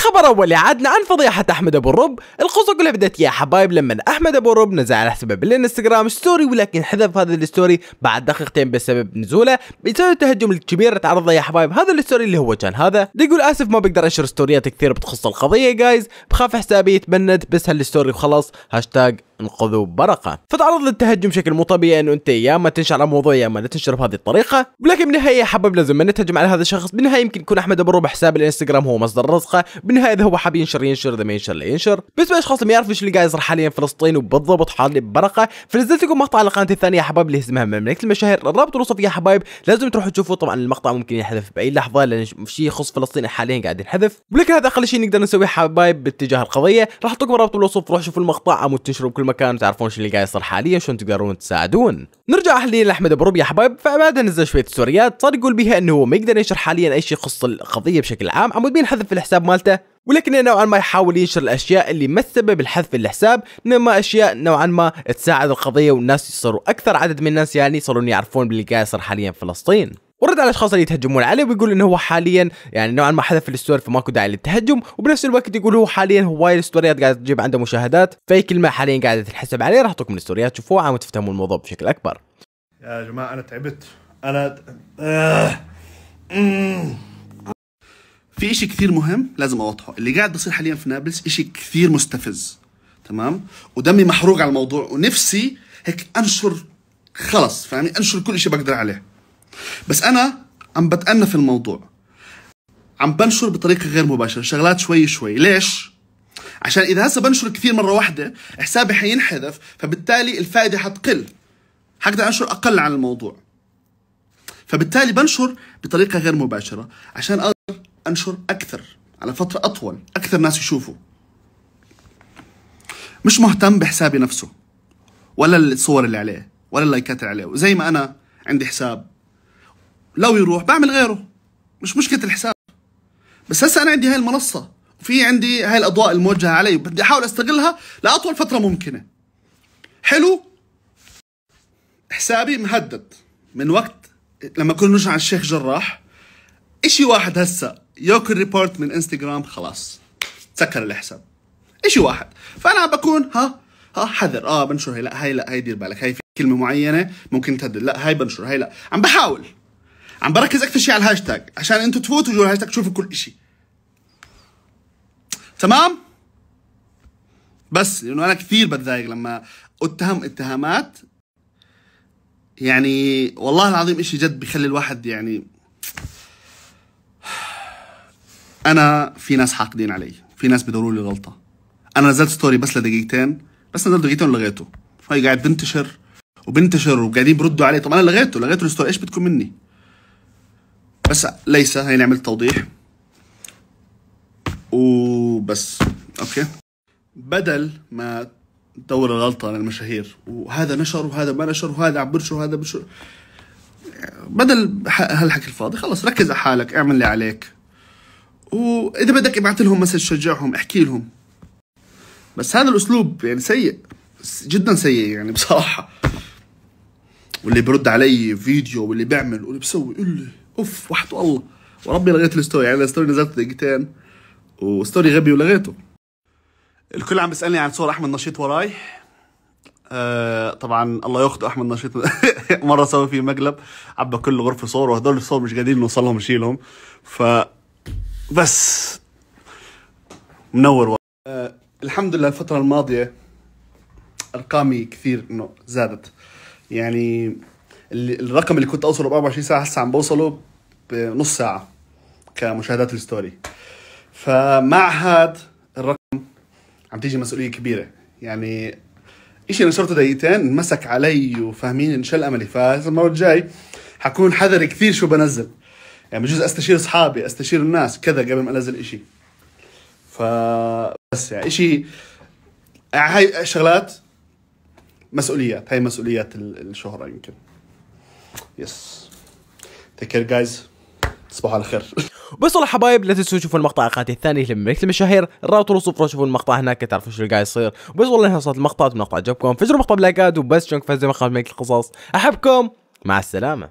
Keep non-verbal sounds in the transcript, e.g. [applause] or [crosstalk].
الخبر اول عادنا عن فضيحه احمد ابو الرب القصه كلها بدات يا حبايب لما احمد ابو الرب نزل على حسابه بالانستغرام ستوري ولكن حذف هذا الستوري بعد دقيقتين بسبب نزوله بسبب التهجم الكبير تعرض يا حبايب هذا الستوري اللي هو كان هذا يقول اسف ما بقدر اشر ستوريات كثير بتخص القضيه جايز بخاف حسابي يتبند بس هالستوري وخلاص هاشتاج انقذوا برقه فتعرض للتهجم بشكل مو طبيعي انه انت يا ما تنشر على موضوع يا ما لا تنشر بهذه الطريقه ولكن بالنهايه حبب لازم ما نتهجم على هذا الشخص بالنهايه يمكن يكون احمد ابو حساب الانستغرام هو مصدر رزقه بالنهايه اذا هو حاب ينشر ينشر اذا ما ينشر لا ينشر بس في اللي ما يعرفوا ايش اللي قاعد يصير حاليا في فلسطين وبالضبط حال برقه فنزلت لكم مقطع على قناتي الثانيه يا حبايب اللي اسمها مملكه المشاهير الرابط الوصف يا حبايب لازم تروحوا تشوفوا طبعا المقطع ممكن يحذف باي لحظه لان شيء يخص فلسطين حاليا قاعد ينحذف ولكن هذا اقل شيء نقدر نسويه حبايب باتجاه القضيه راح احط لكم رابط الوصف روحوا شوفوا المقطع او تنشروا بكل مكان وتعرفون شو اللي قاعد يصير حاليا شلون تقدرون تساعدون نرجع حاليا لاحمد ابو ربيع يا حبايب فبعد نزل شويه ستوريات صار يقول بها انه هو ما يقدر ينشر حاليا اي شيء يخص القضيه بشكل عام عمود مين حذف الحساب مالته ولكن نوعا ما يحاول ينشر الاشياء اللي ما تسبب الحذف الحساب انما اشياء نوعا ما تساعد القضيه والناس يصيروا اكثر عدد من الناس يعني يصيرون يعرفون باللي قاعد يصير حاليا في فلسطين ورد على الاشخاص اللي يتهجمون عليه ويقول انه هو حاليا يعني نوعا ما حذف الستوري فماكو داعي للتهجم وبنفس الوقت يقول هو حاليا هواي الستوريات قاعده تجيب عنده مشاهدات فاي كلمه حاليا قاعده تنحسب عليه راح اعطوكم الستوريات تشوفوها عم تفهموا الموضوع بشكل اكبر يا جماعه انا تعبت انا آه. في شيء كثير مهم لازم اوضحه اللي قاعد بصير حاليا في نابلس شيء كثير مستفز تمام ودمي محروق على الموضوع ونفسي هيك انشر خلص فاهمني انشر كل شيء بقدر عليه بس انا عم بتأنى في الموضوع عم بنشر بطريقه غير مباشره شغلات شوي شوي ليش عشان اذا هسه بنشر كثير مره واحده حسابي حينحذف فبالتالي الفائده حتقل حقدر انشر اقل عن الموضوع فبالتالي بنشر بطريقه غير مباشره عشان اقدر انشر اكثر على فتره اطول اكثر ناس يشوفوا مش مهتم بحسابي نفسه ولا الصور اللي عليه ولا اللايكات اللي عليه زي ما انا عندي حساب لو يروح بعمل غيره مش مشكله الحساب بس هسه انا عندي هاي المنصه وفي عندي هاي الاضواء الموجهه علي بدي احاول استغلها لاطول فتره ممكنه حلو حسابي مهدد من وقت لما كنا نرجع على الشيخ جراح اشي واحد هسه ياكل ريبورت من انستغرام خلاص سكر الحساب اشي واحد فانا بكون ها ها حذر اه بنشر هي لا هاي لا هاي دير بالك هاي في كلمه معينه ممكن تهدد لا هاي بنشر هاي لا عم بحاول عم بركز اكثر شيء على الهاشتاج عشان انتم تفوتوا جوا الهاشتاج تشوفوا كل شيء تمام بس لانه انا كثير بتضايق لما اتهم اتهامات يعني والله العظيم اشي جد بخلي الواحد يعني [sighs] انا في ناس حاقدين علي في ناس بدوروا لي غلطه انا نزلت ستوري بس لدقيقتين بس نزلت دقيقتين ولغيته فهي قاعد بنتشر وبنتشر وقاعدين بردوا علي طب انا لغيته لغيته الستوري ايش بدكم مني بس ليس نعمل توضيح وبس اوكي بدل ما تدور الغلطه على المشاهير وهذا نشر وهذا ما نشر وهذا عم برشو وهذا برشو بدل هالحكي الفاضي خلص ركز على حالك اعمل اللي عليك واذا بدك ابعت لهم مسج شجعهم احكي لهم بس هذا الاسلوب يعني سيء جدا سيء يعني بصراحه واللي برد علي فيديو واللي بيعمل واللي بسوي قول لي اوف وحده الله وربي لغيت الستوري يعني الستوري نزلت دقيقتين وستوري غبي ولغيته الكل عم بيسالني عن صور احمد نشيط وراي آه طبعا الله ياخذ احمد نشيط [laughs] مره سوى فيه مقلب عبى كل غرفه صور وهدول الصور مش قادرين نوصلهم نشيلهم ف بس منور و... آه الحمد لله الفتره الماضيه ارقامي كثير انه زادت يعني الرقم اللي كنت اوصله ب 24 ساعه هسه عم بوصله بنص ساعه كمشاهدات الستوري فمع هاد الرقم عم تيجي مسؤوليه كبيره يعني شيء نشرته دقيقتين مسك علي وفاهمين انشل املي فالمره الجاي حكون حذري كثير شو بنزل يعني بجوز استشير اصحابي استشير الناس كذا قبل ما انزل شيء ف بس يعني شيء هاي شغلات مسؤوليات هاي مسؤوليات الشهره يمكن يس تيك كير جايز تصبحوا على خير بس والله حبايب لا تنسوا تشوفوا المقطع القاتل الثاني لملك المشاهير الرابط والوصف شوفوا المقطع هناك تعرفوا شو اللي قاعد يصير بس والله انها وصلت المقطع اتمنى المقطع عجبكم فجروا المقطع بلايكات وبس جنك فاز مقطع ملك القصص احبكم مع السلامه